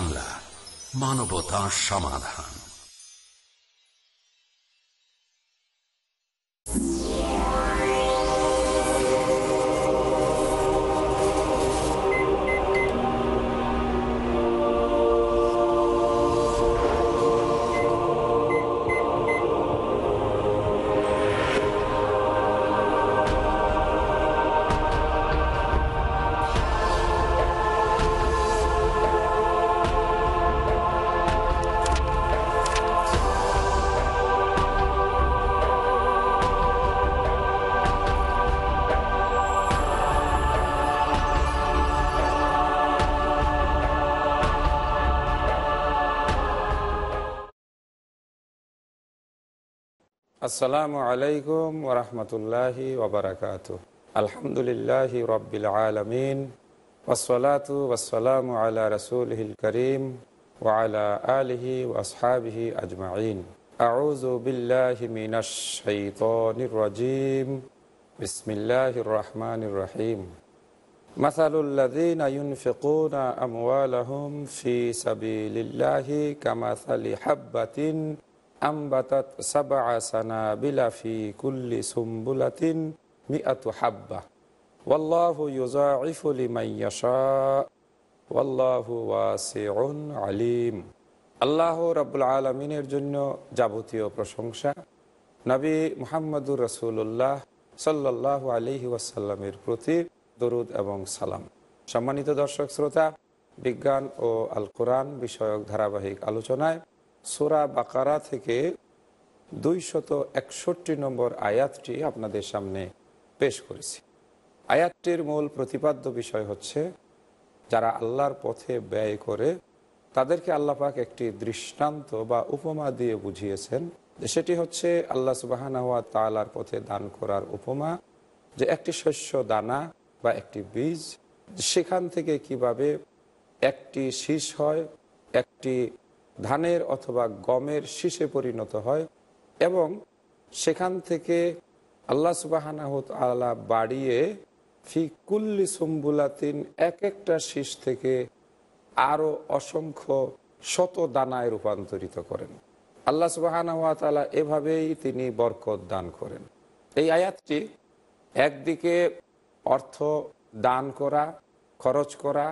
বাংলা মানবতা সমাধান আসসালামু আলাইকুম وبركاته الحمد আলহামদুলিল্লাহি رب العالمين والصلاة والسلام আলা رسوله الكريم وعلى آله وأصحابه আজমাইন أعوذ بالله من الشيطان الرجيم بسم الله الرحمن الرحيم مثل الذين ينفقون أموالهم في سبيل الله كمثل حبة আমবাতাত বিলাফি কুল্লি হাব্বা আলিম আল্লাহ রাব্বুল আলামিনের জন্য যাবতীয় প্রশংসা নবী মুহাম্মদুর রসুল্লাহ সাল্লাল্লাহু আলি ওয়াসাল্লামের প্রতি দরুদ এবং সালাম সম্মানিত দর্শক শ্রোতা বিজ্ঞান ও আল কোরআন বিষয়ক ধারাবাহিক আলোচনায় সোরা বাকারা থেকে দুইশত একষট্টি নম্বর আয়াতটি আপনাদের সামনে পেশ করেছি আয়াতটির মূল প্রতিপাদ্য বিষয় হচ্ছে যারা আল্লাহর পথে ব্যয় করে তাদেরকে আল্লাপাক একটি দৃষ্টান্ত বা উপমা দিয়ে বুঝিয়েছেন সেটি হচ্ছে আল্লাহ হওয়া তালার পথে দান করার উপমা যে একটি শস্য দানা বা একটি বীজ সেখান থেকে কিভাবে একটি শীষ হয় একটি ধানের অথবা গমের শীষে পরিণত হয় এবং সেখান থেকে আল্লাহ সুবাহানাহ আলা বাড়িয়ে ফি কুল্লি সুম্বুলাতিন এক একটা শীষ থেকে আরও অসংখ্য শত দানায় রূপান্তরিত করেন আল্লাহ সুবাহানহাতালা এভাবেই তিনি বরকত দান করেন এই আয়াতটি একদিকে অর্থ দান করা খরচ করা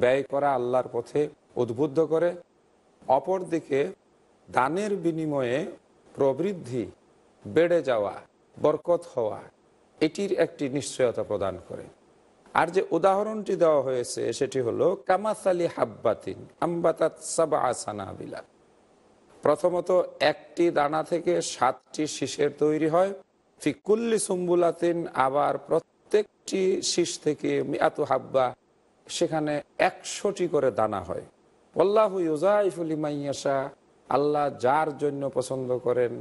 ব্যয় করা আল্লাহর পথে উদ্বুদ্ধ করে অপরদিকে দানের বিনিময়ে প্রবৃদ্ধি বেড়ে যাওয়া বরকত হওয়া এটির একটি নিশ্চয়তা প্রদান করে আর যে উদাহরণটি দেওয়া হয়েছে সেটি হলো কামাসালি হাব্বাতিন আম্বাতাত সাবা প্রথমত একটি দানা থেকে সাতটি শীষের তৈরি হয় ফিকুল্লি সুম্বুলাতিন আবার প্রত্যেকটি শীষ থেকে মিয়াতু হাব্বা সেখানে একশোটি করে দানা হয় আল্লাহ আল্লাহ যার জন্য পছন্দ করেন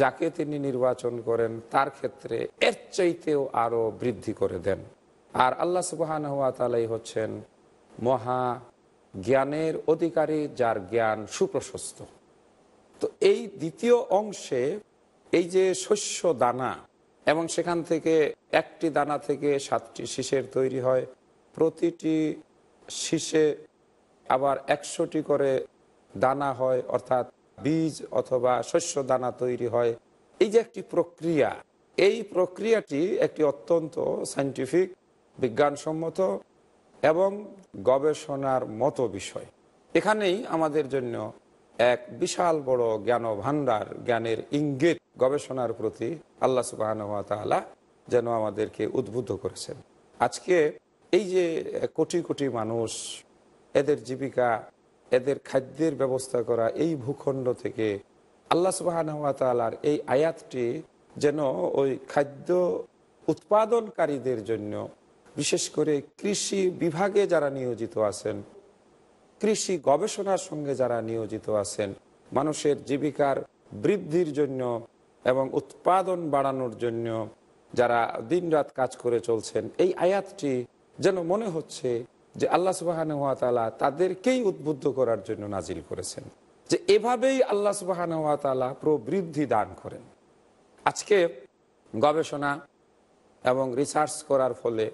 যাকে তিনি নির্বাচন করেন তার ক্ষেত্রে এর চাইতেও আরও বৃদ্ধি করে দেন আর আল্লাহ সুবাহান হওয়া তালাই হচ্ছেন মহা জ্ঞানের অধিকারী যার জ্ঞান সুপ্রশস্ত তো এই দ্বিতীয় অংশে এই যে শস্য দানা এবং সেখান থেকে একটি দানা থেকে সাতটি শীষের তৈরি হয় প্রতিটি শীষে আবার একশোটি করে দানা হয় অর্থাৎ বীজ অথবা শস্য দানা তৈরি হয় এই যে একটি প্রক্রিয়া এই প্রক্রিয়াটি একটি অত্যন্ত সাইন্টিফিক বিজ্ঞানসম্মত এবং গবেষণার মতো বিষয় এখানেই আমাদের জন্য এক বিশাল বড় জ্ঞান ভাণ্ডার জ্ঞানের ইঙ্গিত গবেষণার প্রতি আল্লাহ সুবাহানুয়াতালা যেন আমাদেরকে উদ্বুদ্ধ করেছেন আজকে এই যে কোটি কোটি মানুষ এদের জীবিকা এদের খাদ্যের ব্যবস্থা করা এই ভূখণ্ড থেকে আল্লাহ সুবাহর এই আয়াতটি যেন ওই খাদ্য উৎপাদনকারীদের জন্য বিশেষ করে কৃষি বিভাগে যারা নিয়োজিত আছেন কৃষি গবেষণার সঙ্গে যারা নিয়োজিত আছেন মানুষের জীবিকার বৃদ্ধির জন্য এবং উৎপাদন বাড়ানোর জন্য যারা দিনরাত কাজ করে চলছেন এই আয়াতটি যেন মনে হচ্ছে যে আল্লাহ সুবাহান হাত তালা তাদেরকেই উদ্বুদ্ধ করার জন্য নাজিল করেছেন যে এভাবেই আল্লাহ সুবাহান হাত তালা প্রবৃদ্ধি দান করেন আজকে গবেষণা এবং রিসার্চ করার ফলে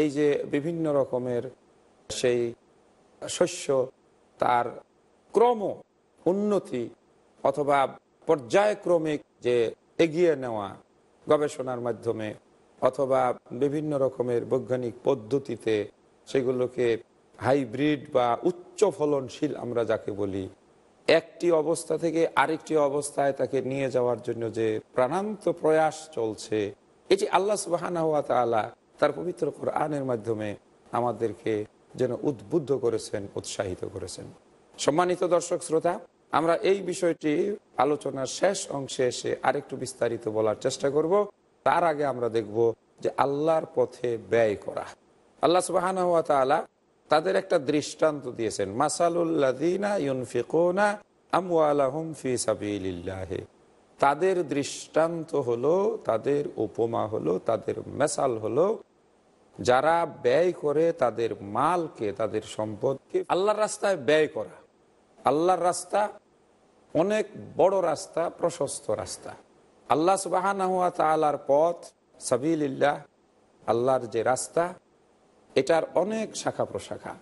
এই যে বিভিন্ন রকমের সেই শস্য তার ক্রম উন্নতি অথবা পর্যায়ক্রমিক যে এগিয়ে নেওয়া গবেষণার মাধ্যমে অথবা বিভিন্ন রকমের বৈজ্ঞানিক পদ্ধতিতে সেগুলোকে হাইব্রিড বা উচ্চ ফলনশীল আমরা যাকে বলি একটি অবস্থা থেকে আরেকটি অবস্থায় তাকে নিয়ে যাওয়ার জন্য যে প্রাণান্ত প্রয়াস চলছে এটি আল্লাহ সুবাহানা হাত আলা তার পবিত্র কোরআনের মাধ্যমে আমাদেরকে যেন উদ্বুদ্ধ করেছেন উৎসাহিত করেছেন সম্মানিত দর্শক শ্রোতা আমরা এই বিষয়টি আলোচনার শেষ অংশে এসে আরেকটু বিস্তারিত বলার চেষ্টা করব তার আগে আমরা দেখব যে আল্লাহর পথে ব্যয় করা আল্লাহ সুবাহান তাদের একটা দৃষ্টান্ত দিয়েছেন মাসালুল্লাহ তাদের দৃষ্টান্ত হলো তাদের উপমা হলো তাদের মেসাল হলো যারা ব্যয় করে তাদের মালকে তাদের সম্পদকে আল্লাহর রাস্তায় ব্যয় করা আল্লাহর রাস্তা অনেক বড় রাস্তা প্রশস্ত রাস্তা আল্লাহ সুবাহান পথ সাবিল্লাহ আল্লাহর যে রাস্তা এটার অনেক শাখা প্রশাখা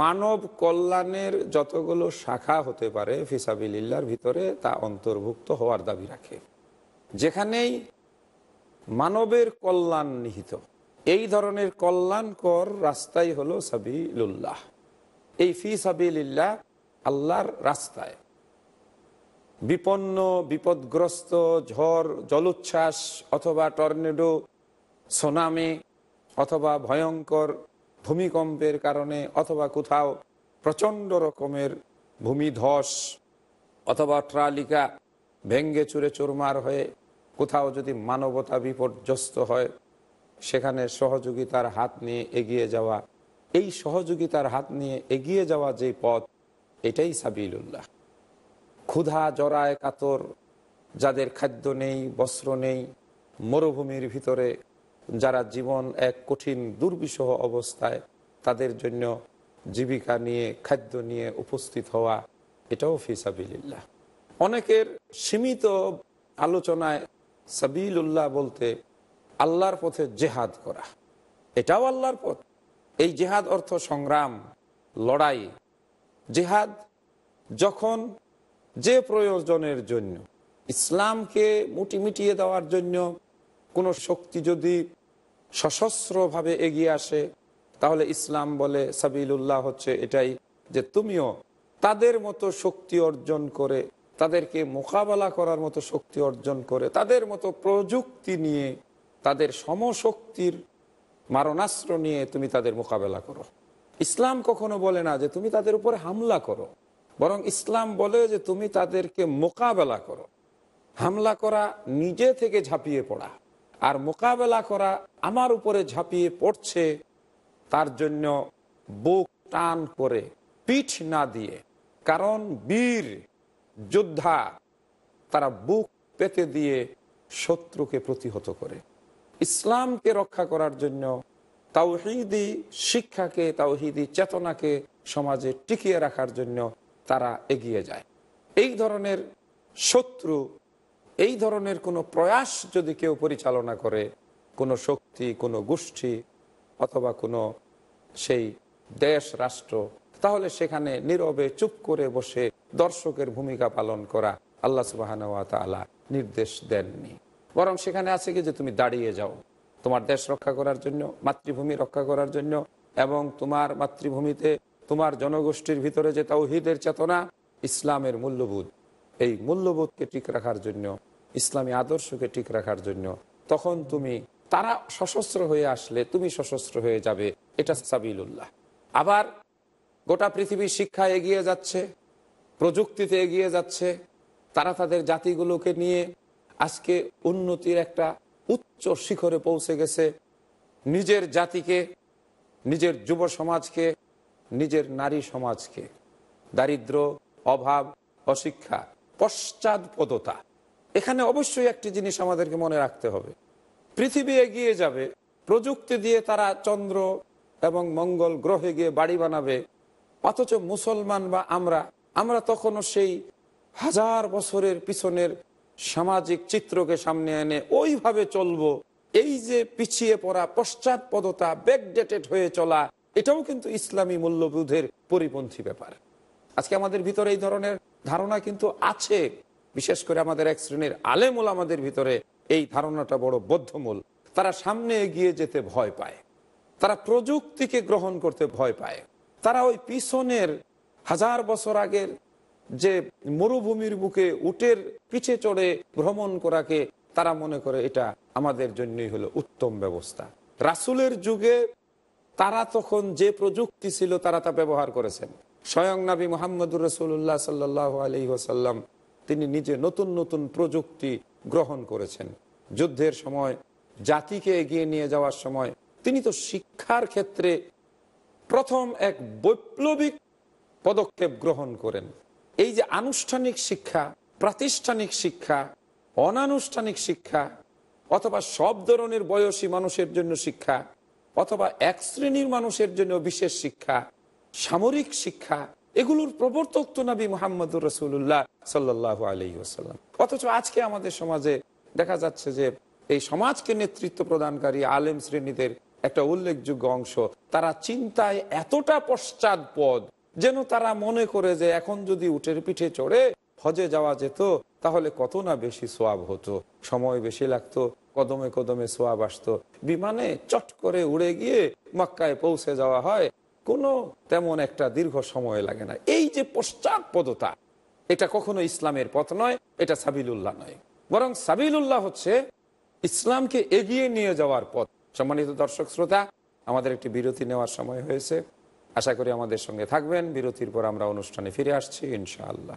মানব কল্যাণের যতগুলো শাখা হতে পারে ফিসাবিল্লার ভিতরে তা অন্তর্ভুক্ত হওয়ার দাবি রাখে যেখানেই মানবের কল্যাণ নিহিত এই ধরনের কল্যাণকর রাস্তাই হলো সাবিলুল্লাহ এই ফি সাবিল্লাহ আল্লাহর রাস্তায় বিপন্ন বিপদগ্রস্ত ঝড় জলোচ্ছ্বাস অথবা টর্নেডো সোনামে অথবা ভয়ঙ্কর ভূমিকম্পের কারণে অথবা কোথাও প্রচণ্ড রকমের ভূমিধস অথবা ট্রালিকা ভেঙ্গে চুরে চুরমার হয়ে কোথাও যদি মানবতা বিপর্যস্ত হয় সেখানে সহযোগিতার হাত নিয়ে এগিয়ে যাওয়া এই সহযোগিতার হাত নিয়ে এগিয়ে যাওয়া যে পথ এটাই সাবিলুল্লাহ ক্ষুধা জরায় কাতর যাদের খাদ্য নেই বস্ত্র নেই মরুভূমির ভিতরে যারা জীবন এক কঠিন দুর্বিষহ অবস্থায় তাদের জন্য জীবিকা নিয়ে খাদ্য নিয়ে উপস্থিত হওয়া এটাও ফিসাবিল্লাহ অনেকের সীমিত আলোচনায় উল্লাহ বলতে আল্লাহর পথে জেহাদ করা এটাও আল্লাহর পথ এই জেহাদ অর্থ সংগ্রাম লড়াই জেহাদ যখন যে প্রয়োজনের জন্য ইসলামকে মুটি মিটিয়ে দেওয়ার জন্য কোনো শক্তি যদি সশস্ত্রভাবে এগিয়ে আসে তাহলে ইসলাম বলে সাবিলুল্লাহ হচ্ছে এটাই যে তুমিও তাদের মতো শক্তি অর্জন করে তাদেরকে মোকাবেলা করার মতো শক্তি অর্জন করে তাদের মতো প্রযুক্তি নিয়ে তাদের সমশক্তির মারণাস্ত্র নিয়ে তুমি তাদের মোকাবেলা করো ইসলাম কখনো বলে না যে তুমি তাদের উপরে হামলা করো বরং ইসলাম বলে যে তুমি তাদেরকে মোকাবেলা করো হামলা করা নিজে থেকে ঝাঁপিয়ে পড়া আর মোকাবেলা করা আমার উপরে ঝাঁপিয়ে পড়ছে তার জন্য বুক টান করে পিঠ না দিয়ে কারণ বীর যোদ্ধা তারা বুক পেতে দিয়ে শত্রুকে প্রতিহত করে ইসলামকে রক্ষা করার জন্য তাওহিদি শিক্ষাকে তাওহিদি চেতনাকে সমাজে টিকিয়ে রাখার জন্য তারা এগিয়ে যায় এই ধরনের শত্রু এই ধরনের কোনো প্রয়াস যদি কেউ পরিচালনা করে কোনো শক্তি কোনো গোষ্ঠী অথবা কোনো সেই দেশ রাষ্ট্র তাহলে সেখানে নীরবে চুপ করে বসে দর্শকের ভূমিকা পালন করা আল্লাহ সুবাহানওয়াতালা নির্দেশ দেননি বরং সেখানে আছে কি যে তুমি দাঁড়িয়ে যাও তোমার দেশ রক্ষা করার জন্য মাতৃভূমি রক্ষা করার জন্য এবং তোমার মাতৃভূমিতে তোমার জনগোষ্ঠীর ভিতরে যে তাও চেতনা ইসলামের মূল্যবোধ এই মূল্যবোধকে ঠিক রাখার জন্য ইসলামী আদর্শকে ঠিক রাখার জন্য তখন তুমি তারা সশস্ত্র হয়ে আসলে তুমি সশস্ত্র হয়ে যাবে এটা সাবিলুল্লাহ আবার গোটা পৃথিবীর শিক্ষা এগিয়ে যাচ্ছে প্রযুক্তিতে এগিয়ে যাচ্ছে তারা তাদের জাতিগুলোকে নিয়ে আজকে উন্নতির একটা উচ্চ শিখরে পৌঁছে গেছে নিজের জাতিকে নিজের যুব সমাজকে নিজের নারী সমাজকে দারিদ্র অভাব অশিক্ষা পশ্চাদপদতা এখানে অবশ্যই একটি জিনিস আমাদেরকে মনে রাখতে হবে পৃথিবী এগিয়ে যাবে প্রযুক্তি দিয়ে তারা চন্দ্র এবং মঙ্গল গ্রহে গিয়ে বাড়ি বানাবে অথচ মুসলমান বা আমরা আমরা তখনও সেই হাজার বছরের পিছনের সামাজিক চিত্রকে সামনে এনে ওইভাবে চলবো এই যে পিছিয়ে পড়া পশ্চাৎপদতা ব্যাকডেটেড হয়ে চলা এটাও কিন্তু ইসলামী মূল্যবোধের পরিপন্থী ব্যাপার আজকে আমাদের ভিতরে এই ধরনের ধারণা কিন্তু আছে বিশেষ করে আমাদের এক শ্রেণীর আলেমুল আমাদের ভিতরে এই ধারণাটা বড় বদ্ধমূল তারা সামনে এগিয়ে যেতে ভয় পায় তারা প্রযুক্তিকে গ্রহণ করতে ভয় পায় তারা ওই পিছনের হাজার বছর আগের যে মরুভূমির বুকে উটের পিছে চড়ে ভ্রমণ করাকে তারা মনে করে এটা আমাদের জন্যই হলো উত্তম ব্যবস্থা রাসুলের যুগে তারা তখন যে প্রযুক্তি ছিল তারা তা ব্যবহার করেছেন স্বয়ং নাবী মোহাম্মদুর রসুল্লাহ সাল্লাহ আলি ওসাল্লাম তিনি নিজে নতুন নতুন প্রযুক্তি গ্রহণ করেছেন যুদ্ধের সময় জাতিকে এগিয়ে নিয়ে যাওয়ার সময় তিনি তো শিক্ষার ক্ষেত্রে প্রথম এক বৈপ্লবিক পদক্ষেপ গ্রহণ করেন এই যে আনুষ্ঠানিক শিক্ষা প্রাতিষ্ঠানিক শিক্ষা অনানুষ্ঠানিক শিক্ষা অথবা সব ধরনের বয়সী মানুষের জন্য শিক্ষা অথবা এক শ্রেণীর মানুষের জন্য বিশেষ শিক্ষা সামরিক শিক্ষা এগুলোর প্রবর্তক তো নবী মোহাম্মদুর রসুল্লাহ সাল্লাহ আলি আসাল্লাম অথচ আজকে আমাদের সমাজে দেখা যাচ্ছে যে এই সমাজকে নেতৃত্ব প্রদানকারী আলেম শ্রেণীদের একটা উল্লেখযোগ্য অংশ তারা চিন্তায় এতটা পশ্চাদ পদ যেন তারা মনে করে যে এখন যদি উঠের পিঠে চড়ে হজে যাওয়া যেত তাহলে কত না বেশি সোয়াব হতো সময় বেশি লাগতো কদমে কদমে সোয়াব আসতো বিমানে চট করে উড়ে গিয়ে মক্কায় পৌঁছে যাওয়া হয় কোন তেমন একটা দীর্ঘ সময় লাগে না এই যে পশ্চাৎপদতা এটা কখনো ইসলামের পথ নয় এটা সাবিলুল্লাহ নয় বরং সাবিলুল্লাহ হচ্ছে ইসলামকে এগিয়ে নিয়ে যাওয়ার পথ সম্মানিত দর্শক শ্রোতা আমাদের একটি বিরতি নেওয়ার সময় হয়েছে আশা করি আমাদের সঙ্গে থাকবেন বিরতির পর আমরা অনুষ্ঠানে ফিরে আসছি ইনশাআল্লাহ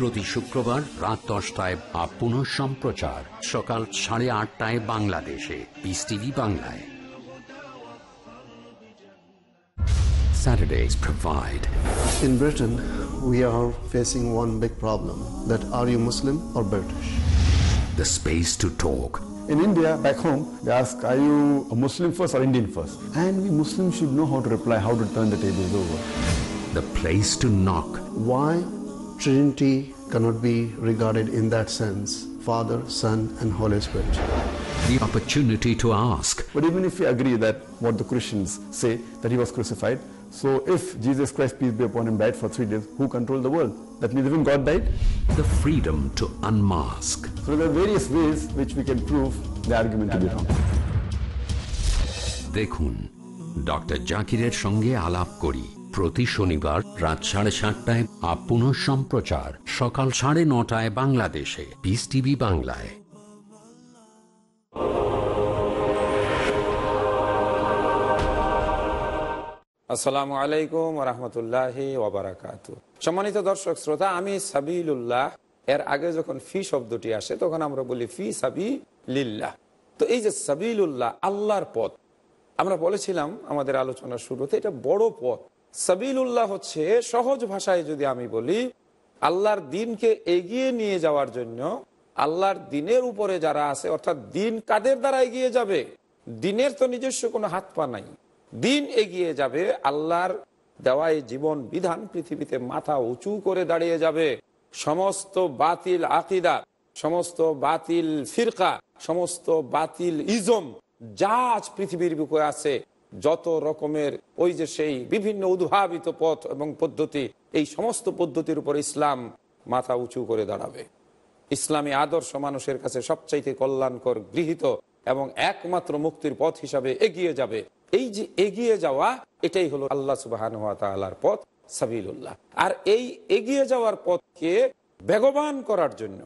প্রতি শুক্রবার রাত দশটায় বা পুনঃ সম্প্রচার সকাল সাড়ে আটটায় বাংলাদেশে পিস টিভি বাংলায় Saturdays provide. In Britain, we are facing one big problem. That are you Muslim or British? The space to talk. In India, back home, they ask, are you a Muslim first or Indian first? And we Muslims should know how to reply, how to turn the tables over. The place to knock. Why Trinity cannot be regarded in that sense. Father, Son and Holy Spirit. The opportunity to ask. But even if we agree that what the Christians say, that he was crucified, so if Jesus Christ, peace be upon him, died for three days, who controlled the world? That means even God died? The freedom to unmask. So there are various ways which we can prove the argument to be wrong. দেখুন Doctor জাকিরের সঙ্গে Alap Kori. প্রতি শনিবার রাত সাড়ে সাতটায় আপন সম্প্রচার সকাল সাড়ে নটায় বাংলাদেশে পিস টিভি বাংলায় আসসালামু আলাইকুম রহমতুল্লাহ সম্মানিত দর্শক শ্রোতা আমি সাবিলুল্লাহ এর আগে যখন ফি শব্দটি আসে তখন আমরা বলি ফি সাবি লিল্লাহ তো এই যে উল্লাহ আল্লাহর পথ আমরা বলেছিলাম আমাদের আলোচনার শুরুতে এটা বড় পথ উল্লাহ হচ্ছে সহজ ভাষায় যদি আমি বলি আল্লাহর দিনকে এগিয়ে নিয়ে যাওয়ার জন্য আল্লাহর দিনের উপরে যারা আছে অর্থাৎ দিন কাদের দ্বারা এগিয়ে যাবে দিনের তো নিজস্ব কোনো হাত পা নাই দিন এগিয়ে যাবে আল্লাহর দেওয়ায় জীবন বিধান পৃথিবীতে মাথা উঁচু করে দাঁড়িয়ে যাবে সমস্ত বাতিল আকিদা সমস্ত বাতিল ফিরকা সমস্ত বাতিল ইজম যা আজ পৃথিবীর বুকে আছে যত রকমের ওই যে সেই বিভিন্ন উদ্ভাবিত পথ এবং পদ্ধতি এই সমস্ত পদ্ধতির উপর ইসলাম মাথা উঁচু করে দাঁড়াবে ইসলামী আদর্শ মানুষের কাছে সবচাইতে কল্যাণকর গৃহীত এবং একমাত্র মুক্তির পথ হিসাবে এগিয়ে যাবে এই যে এগিয়ে যাওয়া এটাই হলো আল্লাহ সুবাহান তালার পথ সাবিল্লাহ আর এই এগিয়ে যাওয়ার পথকে বেগবান করার জন্য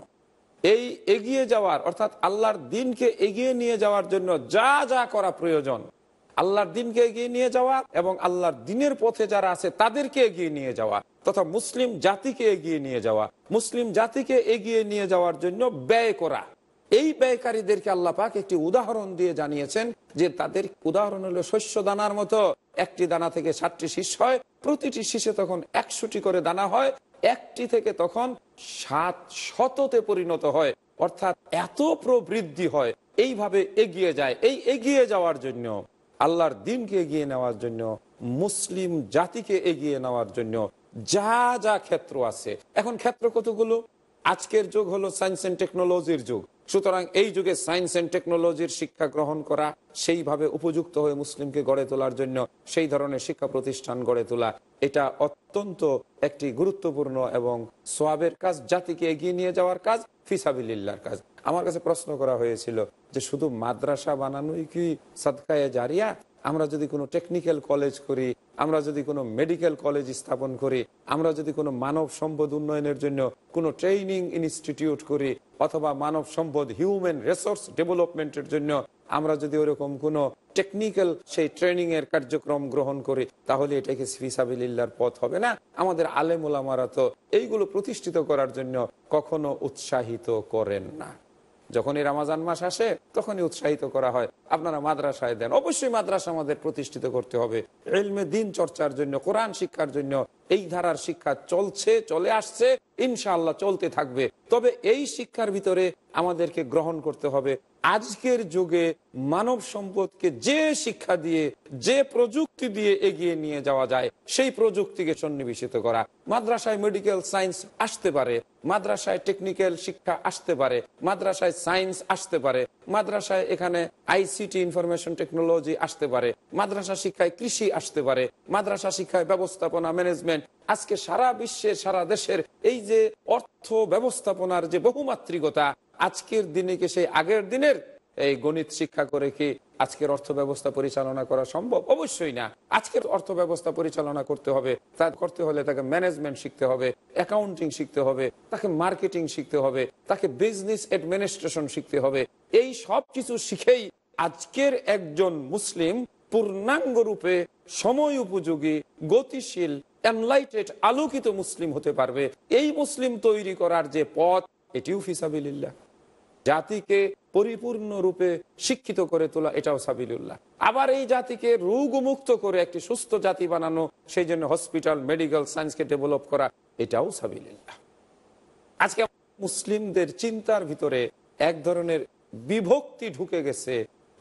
এই এগিয়ে যাওয়ার অর্থাৎ আল্লাহর দিনকে এগিয়ে নিয়ে যাওয়ার জন্য যা যা করা প্রয়োজন আল্লাহর দিনকে এগিয়ে নিয়ে যাওয়া এবং আল্লাহর দিনের পথে যারা আছে তাদেরকে এগিয়ে নিয়ে যাওয়া তথা মুসলিম জাতিকে এগিয়ে নিয়ে যাওয়া মুসলিম জাতিকে এগিয়ে নিয়ে যাওয়ার জন্য ব্যয় করা এই ব্যয়কারীদেরকে আল্লাহ পাক একটি উদাহরণ দিয়ে জানিয়েছেন যে তাদের উদাহরণ হলো শস্য দানার মতো একটি দানা থেকে ষাটটি শীষ হয় প্রতিটি শীষে তখন একশোটি করে দানা হয় একটি থেকে তখন সাত শততে পরিণত হয় অর্থাৎ এত প্রবৃদ্ধি হয় এইভাবে এগিয়ে যায় এই এগিয়ে যাওয়ার জন্য আল্লাহর দিনকে এগিয়ে নেওয়ার জন্য মুসলিম জাতিকে এগিয়ে নেওয়ার জন্য যা যা ক্ষেত্র আছে এখন ক্ষেত্র কতগুলো আজকের যুগ হলো সায়েন্স অ্যান্ড টেকনোলজির যুগ সুতরাং এই যুগে সায়েন্স অ্যান্ড টেকনোলজির শিক্ষা গ্রহণ করা সেইভাবে উপযুক্ত হয়ে মুসলিমকে গড়ে তোলার জন্য সেই ধরনের শিক্ষা প্রতিষ্ঠান গড়ে তোলা এটা অত্যন্ত একটি গুরুত্বপূর্ণ এবং সোয়াবের কাজ জাতিকে এগিয়ে নিয়ে যাওয়ার কাজ ফিসাবিল্লার কাজ আমার কাছে প্রশ্ন করা হয়েছিল যে শুধু মাদ্রাসা বানানোই কি সাদকায় জারিয়া আমরা যদি কোনো টেকনিক্যাল কলেজ করি আমরা যদি কোনো মেডিকেল কলেজ স্থাপন করি আমরা যদি কোনো মানব সম্পদ উন্নয়নের জন্য কোনো ট্রেনিং ইনস্টিটিউট করি অথবা মানব সম্পদ হিউম্যান রিসোর্স ডেভেলপমেন্টের জন্য আমরা যদি ওরকম কোনো টেকনিক্যাল সেই ট্রেনিং এর কার্যক্রম গ্রহণ করি তাহলে এটাকে ফিসাবিল্লার পথ হবে না আমাদের আলেমুলা তো এইগুলো প্রতিষ্ঠিত করার জন্য কখনো উৎসাহিত করেন না যখনই রামাজান মাস আসে তখনই উৎসাহিত করা হয় আপনারা মাদ্রাসায় দেন অবশ্যই মাদ্রাসা আমাদের প্রতিষ্ঠিত করতে হবে এলমে দিন চর্চার জন্য কোরআন শিক্ষার জন্য এই ধারার শিক্ষা চলছে চলে আসছে ইনশাআল্লাহ চলতে থাকবে তবে এই শিক্ষার ভিতরে আমাদেরকে গ্রহণ করতে হবে আজকের যুগে মানব সম্পদকে যে শিক্ষা দিয়ে যে প্রযুক্তি দিয়ে এগিয়ে নিয়ে যাওয়া যায় সেই প্রযুক্তিকে সন্নিবেশিত করা মাদ্রাসায় মেডিকেল সায়েন্স আসতে পারে মাদ্রাসায় টেকনিক্যাল শিক্ষা আসতে পারে মাদ্রাসায় সায়েন্স আসতে পারে মাদ্রাসায় এখানে আইসিটি ইনফরমেশন টেকনোলজি আসতে পারে মাদ্রাসা শিক্ষায় কৃষি আসতে পারে মাদ্রাসা শিক্ষায় ব্যবস্থাপনা ম্যানেজমেন্ট আজকে সারা বিশ্বের সারা দেশের এই যে অর্থ ব্যবস্থাপনার যে বহুমাত্রিকতা আজকের দিনে কি সেই আগের দিনের এই গণিত শিক্ষা করে কি আজকের অর্থ ব্যবস্থা পরিচালনা করা সম্ভব অবশ্যই না আজকের অর্থ ব্যবস্থা পরিচালনা করতে হবে তা করতে হলে তাকে ম্যানেজমেন্ট শিখতে হবে অ্যাকাউন্টিং শিখতে হবে তাকে মার্কেটিং শিখতে হবে তাকে বিজনেস অ্যাডমিনিস্ট্রেশন শিখতে হবে এই সব কিছু শিখেই আজকের একজন মুসলিম পূর্ণাঙ্গ রূপে সময় উপযোগী গতিশীল এনলাইটেড আলোকিত মুসলিম হতে পারবে এই মুসলিম তৈরি করার যে পথ এটিও ফিসাবিল্লা জাতিকে পরিপূর্ণ রূপে শিক্ষিত করে তোলা এটাও সাবিলুল্লাহ আবার এই জাতিকে রোগমুক্ত করে একটি সুস্থ জাতি বানানো সেই জন্য হসপিটাল মেডিকেল সায়েন্সকে ডেভেলপ করা এটাও সাবিলুল্লাহ আজকে মুসলিমদের চিন্তার ভিতরে এক ধরনের বিভক্তি ঢুকে গেছে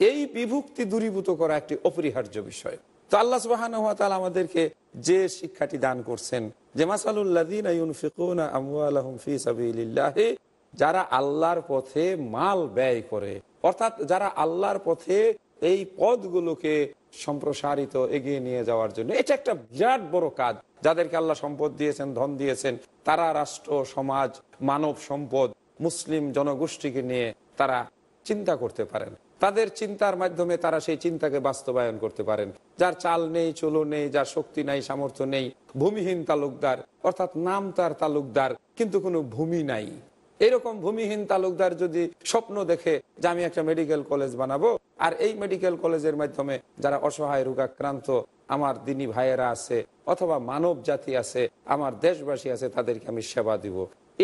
এই বিভক্তি দূরীভূত করা একটি অপরিহার্য বিষয় তো আল্লাহ সুবাহান আমাদেরকে যে শিক্ষাটি দান করছেন যে মাসালুল্লাহ যারা আল্লাহর পথে মাল ব্যয় করে অর্থাৎ যারা আল্লাহর পথে এই পদগুলোকে সম্প্রসারিত এগিয়ে নিয়ে যাওয়ার জন্য এটা একটা বিরাট বড় কাজ যাদেরকে আল্লাহ সম্পদ দিয়েছেন ধন দিয়েছেন তারা রাষ্ট্র সমাজ মানব সম্পদ মুসলিম জনগোষ্ঠীকে নিয়ে তারা চিন্তা করতে পারেন তাদের চিন্তার মাধ্যমে তারা সেই চিন্তাকে বাস্তবায়ন করতে পারেন যার চাল নেই চলো নেই যার শক্তি নাই সামর্থ্য নেই ভূমিহীন তালুকদার অর্থাৎ নাম তার তালুকদার কিন্তু কোনো ভূমি নাই এরকম ভূমিহীন তালুকদার যদি স্বপ্ন দেখে যে আমি একটা মেডিকেল কলেজ বানাবো আর এই মেডিকেল কলেজের মাধ্যমে যারা অসহায় রোগাক্রান্ত আমার দিনী ভাইয়েরা আছে অথবা মানব জাতি আছে আমার দেশবাসী আছে তাদেরকে আমি সেবা দিব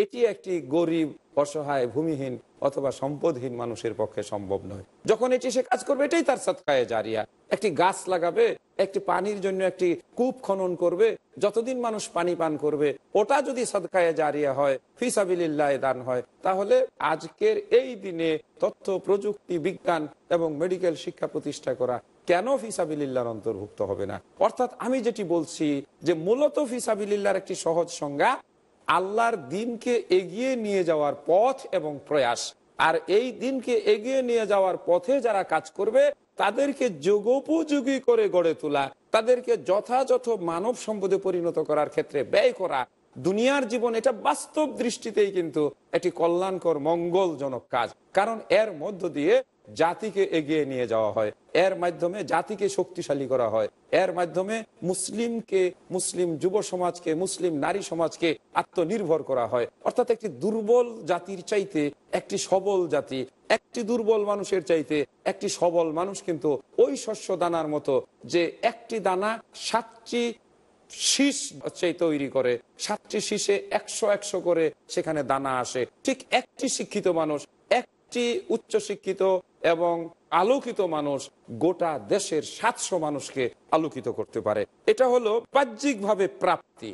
এটি একটি গরিব অসহায় ভূমিহীন অথবা সম্পদহীন মানুষের পক্ষে সম্ভব নয় যখন এটি সে কাজ করবে এটাই তার সৎকায় জারিয়া একটি গাছ লাগাবে একটি পানির জন্য একটি কূপ খনন করবে যতদিন মানুষ পানি পান করবে ওটা যদি সদকায় জারিয়া হয় ফিসাবিল্লাহ দান হয় তাহলে আজকের এই দিনে তথ্য প্রযুক্তি বিজ্ঞান এবং মেডিকেল শিক্ষা প্রতিষ্ঠা করা কেন ফিসাবিল্লার অন্তর্ভুক্ত হবে না অর্থাৎ আমি যেটি বলছি যে মূলত ফিসাবিল্লার একটি সহজ সংজ্ঞা আল্লাহর দিনকে এগিয়ে নিয়ে যাওয়ার পথ এবং প্রয়াস আর এই দিনকে এগিয়ে নিয়ে যাওয়ার পথে যারা কাজ করবে তাদেরকে যোগোপযোগী করে গড়ে তোলা তাদেরকে যথাযথ মানব সম্পদে পরিণত করার ক্ষেত্রে ব্যয় করা দুনিয়ার জীবন এটা বাস্তব দৃষ্টিতেই কিন্তু একটি কল্যাণকর মঙ্গলজনক কাজ কারণ এর মধ্য দিয়ে জাতিকে এগিয়ে নিয়ে যাওয়া হয় এর মাধ্যমে জাতিকে শক্তিশালী করা হয় এর মাধ্যমে মুসলিমকে মুসলিম যুব সমাজকে মুসলিম নারী সমাজকে আত্মনির্ভর করা হয় অর্থাৎ একটি দুর্বল জাতির চাইতে একটি সবল জাতি একটি দুর্বল মানুষের চাইতে একটি সবল মানুষ কিন্তু ওই শস্য দানার মতো যে একটি দানা সাতটি শীষ তৈরি করে সাতটি শীষে একশো একশো করে সেখানে দানা আসে ঠিক একটি শিক্ষিত মানুষ একটি উচ্চশিক্ষিত এবং আলোকিত মানুষ গোটা দেশের সাতশো মানুষকে আলোকিত করতে পারে এটা হলো বাহ্যিকভাবে প্রাপ্তি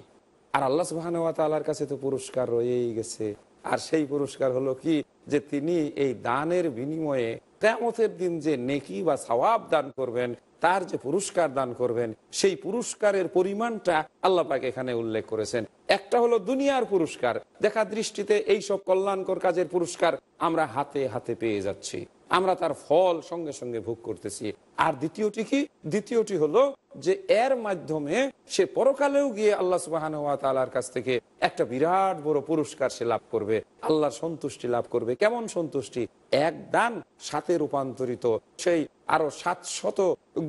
আর আল্লাহ সুবাহর কাছে তো পুরস্কার রয়েই গেছে আর সেই পুরস্কার হলো কি যে তিনি এই দানের বিনিময়ে তেমতের দিন যে নেকি বা সওয়াব দান করবেন তার যে পুরস্কার দান করবেন সেই পুরস্কারের পরিমাণটা আল্লাপাক এখানে উল্লেখ করেছেন একটা হলো দুনিয়ার পুরস্কার দেখা দৃষ্টিতে এই সব কল্যাণকর কাজের পুরস্কার আমরা হাতে হাতে পেয়ে যাচ্ছি আমরা তার ফল সঙ্গে সঙ্গে ভোগ করতেছি আর দ্বিতীয়টি কি দ্বিতীয়টি হলো যে এর মাধ্যমে সে পরকালেও গিয়ে আল্লাহ সুবাহান তালার কাছ থেকে একটা বিরাট বড় পুরস্কার সে লাভ করবে আল্লাহর সন্তুষ্টি লাভ করবে কেমন সন্তুষ্টি এক দান সাথে রূপান্তরিত সেই আরো সাতশত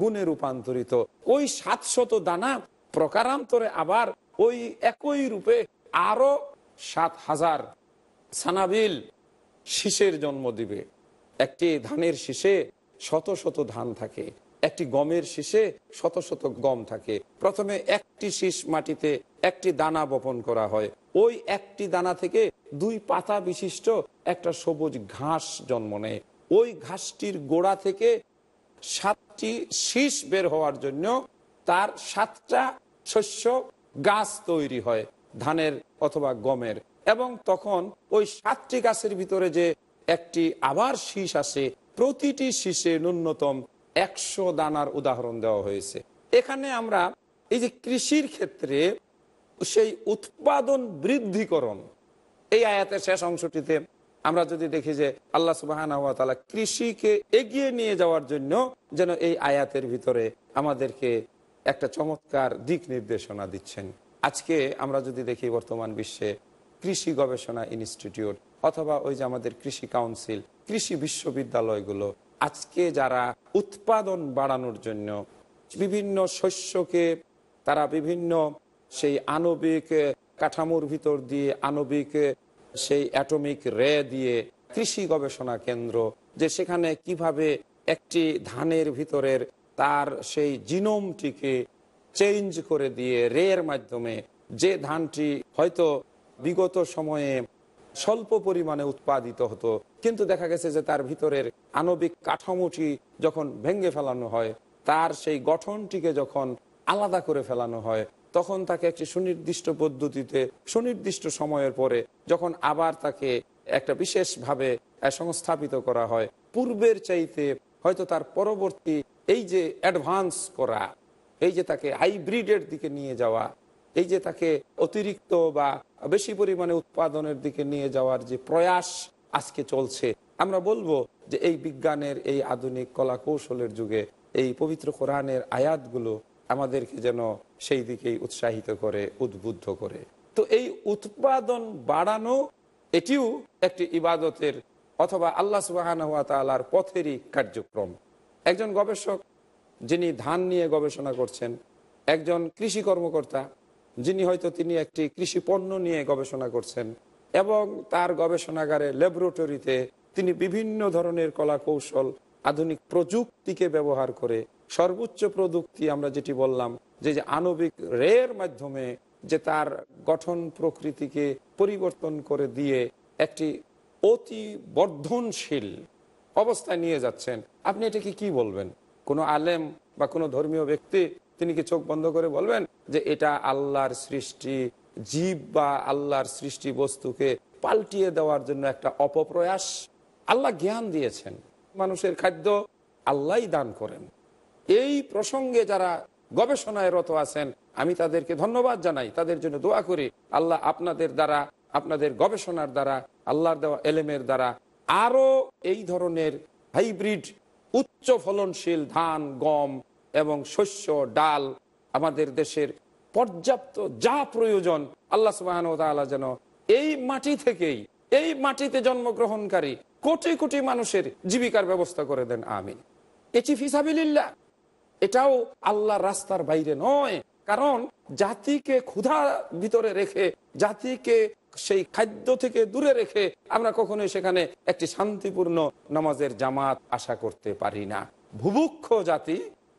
গুণে রূপান্তরিত ওই সাতশত দানা প্রকারান্তরে আবার ওই একই রূপে আরো সাত হাজার সানাবিল শিশের জন্ম দিবে একটি ধানের শীষে শত শত ধান থাকে একটি গমের শীষে শত শত গম থাকে প্রথমে একটি শীষ মাটিতে একটি দানা বপন করা হয় ওই একটি দানা থেকে দুই পাতা বিশিষ্ট একটা সবুজ ঘাস জন্ম নেয় ওই ঘাসটির গোড়া থেকে সাতটি শীষ বের হওয়ার জন্য তার সাতটা শস্য গাছ তৈরি হয় ধানের অথবা গমের এবং তখন ওই সাতটি গাছের ভিতরে যে একটি আবার শীষ আছে প্রতিটি শীষে ন্যূনতম একশো দানার উদাহরণ দেওয়া হয়েছে এখানে আমরা এই যে কৃষির ক্ষেত্রে সেই উৎপাদন বৃদ্ধিকরণ এই আয়াতের শেষ অংশটিতে আমরা যদি দেখি যে আল্লাহ সুবাহান কৃষিকে এগিয়ে নিয়ে যাওয়ার জন্য যেন এই আয়াতের ভিতরে আমাদেরকে একটা চমৎকার দিক নির্দেশনা দিচ্ছেন আজকে আমরা যদি দেখি বর্তমান বিশ্বে কৃষি গবেষণা ইনস্টিটিউট অথবা ওই যে আমাদের কৃষি কাউন্সিল কৃষি বিশ্ববিদ্যালয়গুলো আজকে যারা উৎপাদন বাড়ানোর জন্য বিভিন্ন শস্যকে তারা বিভিন্ন সেই আণবিক কাঠামোর ভিতর দিয়ে আণবিক সেই অ্যাটমিক রে দিয়ে কৃষি গবেষণা কেন্দ্র যে সেখানে কিভাবে একটি ধানের ভিতরের তার সেই জিনোমটিকে চেঞ্জ করে দিয়ে রেয়ের মাধ্যমে যে ধানটি হয়তো বিগত সময়ে স্বল্প পরিমাণে উৎপাদিত হতো কিন্তু দেখা গেছে যে তার ভিতরের আণবিক কাঠামোটি যখন ভেঙে ফেলানো হয় তার সেই গঠনটিকে যখন আলাদা করে ফেলানো হয় তখন তাকে একটি সুনির্দিষ্ট পদ্ধতিতে সুনির্দিষ্ট সময়ের পরে যখন আবার তাকে একটা বিশেষভাবে সংস্থাপিত করা হয় পূর্বের চাইতে হয়তো তার পরবর্তী এই যে অ্যাডভান্স করা এই যে তাকে হাইব্রিডের দিকে নিয়ে যাওয়া এই যে তাকে অতিরিক্ত বা বেশি পরিমাণে উৎপাদনের দিকে নিয়ে যাওয়ার যে প্রয়াস আজকে চলছে আমরা বলবো যে এই বিজ্ঞানের এই আধুনিক কলা কৌশলের যুগে এই পবিত্র কোরআনের আয়াতগুলো আমাদেরকে যেন সেই দিকেই উৎসাহিত করে উদ্বুদ্ধ করে তো এই উৎপাদন বাড়ানো এটিও একটি ইবাদতের অথবা আল্লাহ সুবাহর পথেরই কার্যক্রম একজন গবেষক যিনি ধান নিয়ে গবেষণা করছেন একজন কৃষি কর্মকর্তা যিনি হয়তো তিনি একটি কৃষি পণ্য নিয়ে গবেষণা করছেন এবং তার গবেষণাগারে ল্যাবরেটরিতে তিনি বিভিন্ন ধরনের কলা কৌশল আধুনিক প্রযুক্তিকে ব্যবহার করে সর্বোচ্চ প্রযুক্তি আমরা যেটি বললাম যে আণবিক রের মাধ্যমে যে তার গঠন প্রকৃতিকে পরিবর্তন করে দিয়ে একটি অতি বর্ধনশীল অবস্থায় নিয়ে যাচ্ছেন আপনি এটাকে কি বলবেন কোনো আলেম বা কোনো ধর্মীয় ব্যক্তি তিনি কি চোখ বন্ধ করে বলবেন যে এটা আল্লাহর সৃষ্টি জীব বা আল্লাহর সৃষ্টি বস্তুকে পাল্টিয়ে দেওয়ার জন্য একটা অপপ্রয়াস আল্লাহ জ্ঞান দিয়েছেন মানুষের খাদ্য আল্লাহ দান করেন এই প্রসঙ্গে যারা গবেষণায় রত আছেন আমি তাদেরকে ধন্যবাদ জানাই তাদের জন্য দোয়া করি আল্লাহ আপনাদের দ্বারা আপনাদের গবেষণার দ্বারা আল্লাহর দেওয়া এলেমের দ্বারা আরও এই ধরনের হাইব্রিড উচ্চ ফলনশীল ধান গম এবং শস্য ডাল আমাদের দেশের পর্যাপ্ত যা প্রয়োজন আল্লাহ সুবাহ যেন এই মাটি থেকেই এই মাটিতে জন্মগ্রহণকারী কোটি কোটি মানুষের জীবিকার ব্যবস্থা করে দেন আমিন এটি ফিসাবিল্লা এটাও আল্লাহ রাস্তার বাইরে নয় কারণ জাতিকে ক্ষুধা ভিতরে রেখে জাতিকে সেই খাদ্য থেকে দূরে রেখে আমরা কখনোই সেখানে একটি শান্তিপূর্ণ নামাজের জামাত আশা করতে পারি না ভুভুক্ষ জাতি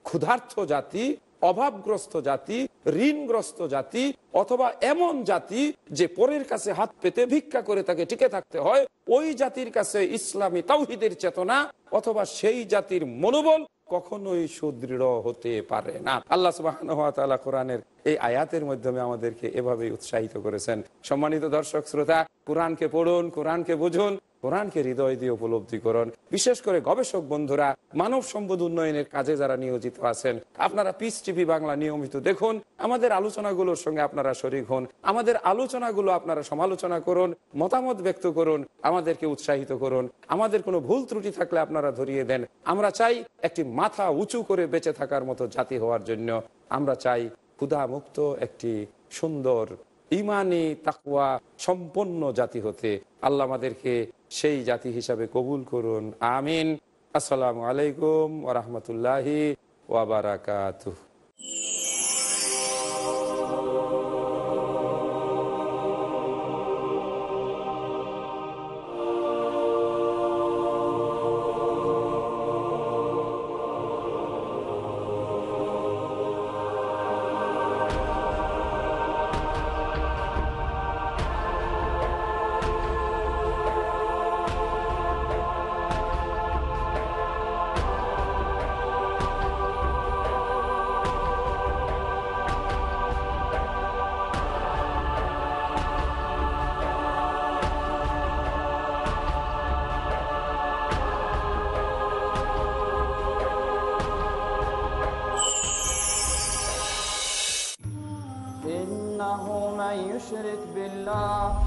ক্ষুধার্থ জাতি অভাবগ্রস্ত জাতি ঋণগ্রস্ত জাতি অথবা এমন জাতি যে পরের কাছে হাত পেতে ভিক্ষা করে তাকে টিকে থাকতে হয় ওই জাতির কাছে ইসলামী তাওহিদের চেতনা অথবা সেই জাতির মনোবল কখনোই সুদৃঢ় হতে পারে না আল্লাহ সুবাহ কোরআনের এই আয়াতের মাধ্যমে আমাদেরকে এভাবে উৎসাহিত করেছেন সম্মানিত দর্শক শ্রোতা কোরআনকে পড়ুন কোরআনকে বুঝুন কোরআনকে হৃদয় দিয়ে উপলব্ধি করুন বিশেষ করে গবেষক বন্ধুরা মানব সম্পদ উন্নয়নের কাজে যারা নিয়োজিত আছেন আপনারা পিস টিভি বাংলা নিয়মিত দেখুন আমাদের আলোচনাগুলোর সঙ্গে আপনারা শরিক হন আমাদের আলোচনাগুলো আপনারা সমালোচনা করুন মতামত ব্যক্ত করুন আমাদেরকে উৎসাহিত করুন আমাদের কোনো ভুল ত্রুটি থাকলে আপনারা ধরিয়ে দেন আমরা চাই একটি মাথা উঁচু করে বেঁচে থাকার মতো জাতি হওয়ার জন্য আমরা চাই ক্ষুধামুক্ত একটি সুন্দর ইমানি তাকুয়া সম্পন্ন জাতি হতে আল্লাহ আমাদেরকে সেই জাতি হিসাবে কবুল করুন আমিন আসসালামু আলাইকুম ওরহমতুল্লাহি ওয়াবারাকাতুহ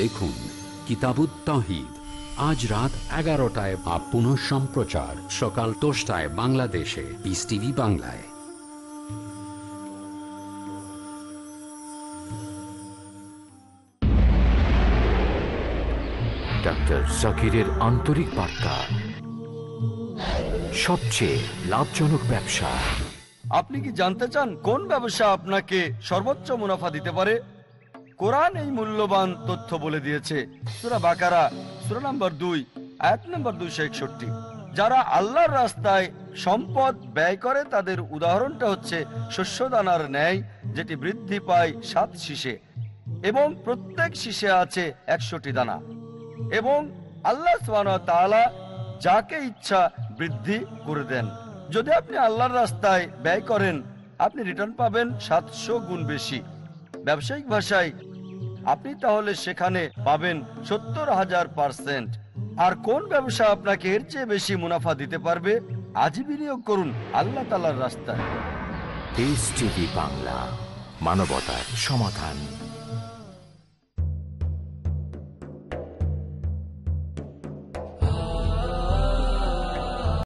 দেখুন কিতাবুত তহিদ আজ রাত এগারোটায় বা পুনঃ সম্প্রচার সকাল দশটায় বাংলাদেশে বিস টিভি বাংলায় জাকিরের আন্তরিক বার্তা সবচেয়ে লাভজনক ব্যবসা আপনি কি জানতে চান কোন ব্যবসা আপনাকে সর্বোচ্চ মুনাফা দিতে পারে কোরআন এই মূল্যবান তথ্য বলে দিয়েছে সুরা বাকারা সুরা নম্বর দুই আয়াত নম্বর দুইশো একষট্টি যারা আল্লাহর রাস্তায় সম্পদ ব্যয় করে তাদের উদাহরণটা হচ্ছে শস্যদানার ন্যায় যেটি বৃদ্ধি পায় সাত শীষে এবং প্রত্যেক শীষে আছে একশোটি দানা এবং আল্লাহ তালা যাকে ইচ্ছা বৃদ্ধি করে দেন যদি আপনি আল্লাহর রাস্তায় ব্যয় করেন আপনি রিটার্ন পাবেন সাতশো গুণ বেশি ব্যবসায়িক ভাষায় আপনি তাহলে সেখানে পাবেন সত্তর হাজার পার্সেন্ট আর কোন ব্যবসা আপনাকে এর চেয়ে বেশি মুনাফা দিতে পারবে আজই বিনিয়োগ করুন আল্লাহ তালার রাস্তায় বাংলা মানবতার সমাধান